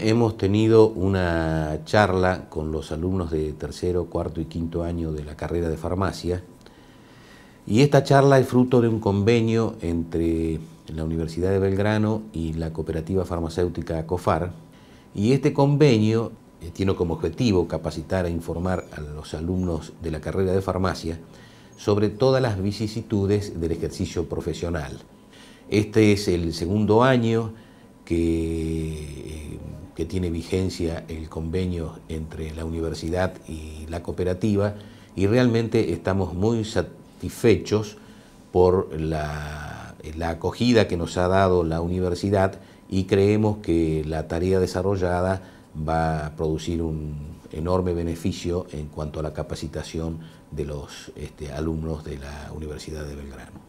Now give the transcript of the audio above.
Hemos tenido una charla con los alumnos de tercero, cuarto y quinto año de la carrera de farmacia y esta charla es fruto de un convenio entre la Universidad de Belgrano y la cooperativa farmacéutica COFAR y este convenio eh, tiene como objetivo capacitar e informar a los alumnos de la carrera de farmacia sobre todas las vicisitudes del ejercicio profesional. Este es el segundo año eh, que, tiene vigencia el convenio entre la universidad y la cooperativa y realmente estamos muy satisfechos por la, acogida que nos ha dado la universidad y creemos que la tarea desarrollada va a producir un enorme beneficio en cuanto a la capacitación de los este, alumnos de la Universidad de Belgrano.